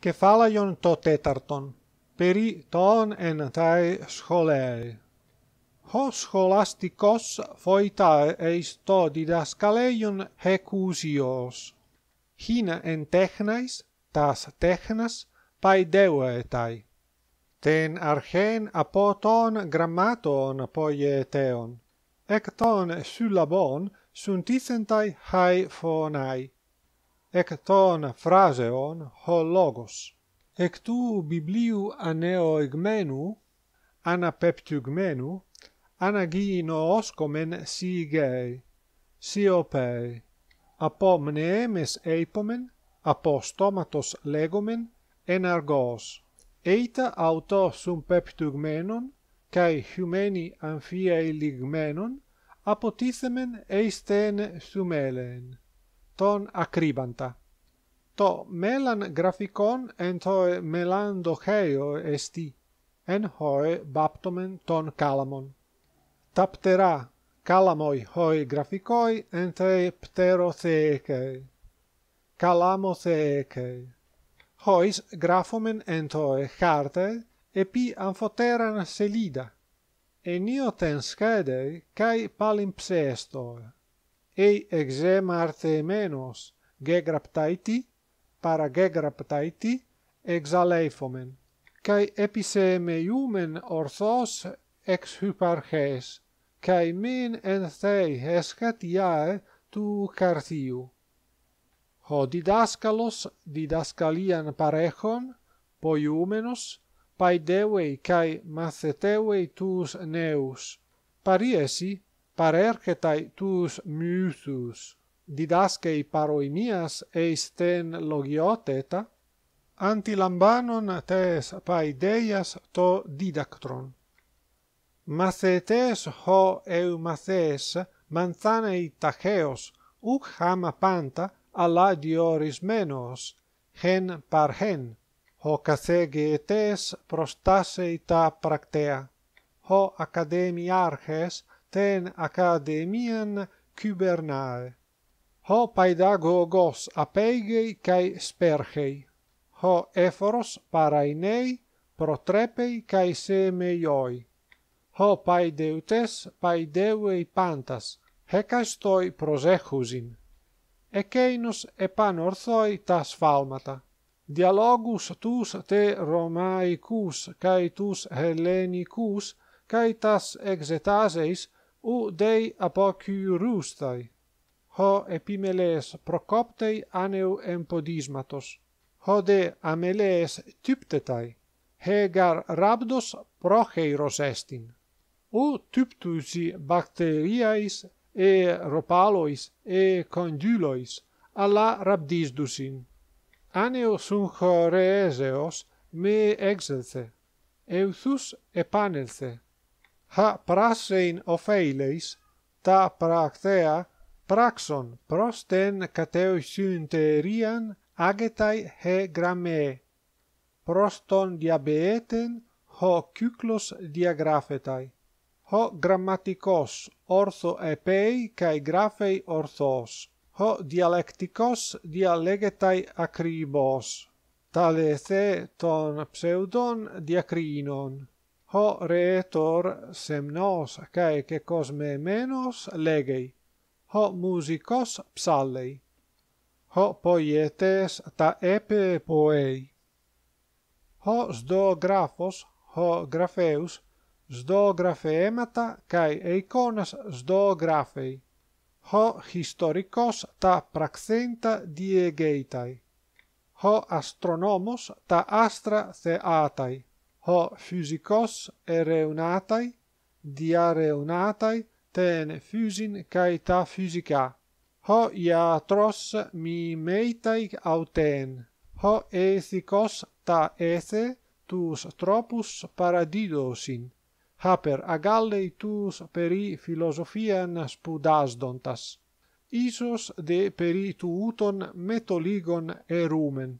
che falaion to tetarton peri en tai scholei ho scholasticos foita e sto di dascaleion hina en technais tas technas paideuetai. ten archen apoton grammaton poie teon ecton sulla bon sunt isentai hai fonai ec phraseon ho logos. Ec tu bibliu aneoigmenu, anapeptugmenu, anagino oscomen si gei, si opei, apo mneemes eipomen, apo stomatos legomen, enargos. Eita auto sum peptugmenon, cae humeni amphiae ligmenon, apotithemen eisten thumelen ton acribanta to melan graphicon en to melando esti en hoe baptomen ton calamon taptera calamoi hoi graphicoi en te ptero theke calamo theke hois graphomen en to epi e selida e nio ten scede kai palimpsestor ei exe marte menos gegraptaiti para gegraptaiti exaleifomen kai epise iumen orthos ex hyparches kai min en thei iae tu cartiu ho didascalos didascalian parechon poiumenos paideuei kai mathetewei tus neus pariesi παρέρχεται τους μύθους, διδάσκει παροημίας εις τέν λογιότητα, αντιλαμβάνον τες παιδέιας το δίδακτρον. μαθετές ο ευμαθές μανθάνει τάχαιος, ουκ χάμα πάντα, αλλά διορισμένος, χεν παρχέν, ο καθεγετές προστάσει τα πρακτέα. Ο ακαδέμιαρχες, ten academien cubernae. Ho paedagogos apeigei cae sperchei. Ho ephoros parainei, protrepei cae semeioi. Ho paedeutes paedeuei pantas, hecastoi prosechusin. Ecenus epanorthoi tas falmata. Dialogus tus te Romaicus cae tus Hellenicus cae tas exetaseis U dei apocurustai, ho epimeles procoptei aneu empodismatos, ho de ameles typtetai, hegar rabdos procheiros estin. U typtusi bacteriais e ropalois e condylois, ala rabdistusin. Aneus un choreeseos me exelthe, euthus epanelthe ha prasein ofeileis ta praxea praxon prosten kateoi synterian agetai he gramme proston diabeeten ho kyklos diagrafetai ho grammatikos ortho epei kai grafei orthos ho dialektikos dia legetai akribos tale se ton pseudon diacrinon ho reetor semnos kai ke cosme menos legei ho musicos psallei ho poietes ta epe poei ho sdo ho grafeus sdo grafemata kai eikonas sdo ho historikos ta praxenta diegeitai ho astronomos ta astra theatai ho physikos ereunatai diareunatai ten physin kai ta physika ho iatros mi meitai auten ho ethikos ta ethe tus tropus paradidosin haper agalle tus peri philosophian spudasdontas isos de peri uton metoligon erumen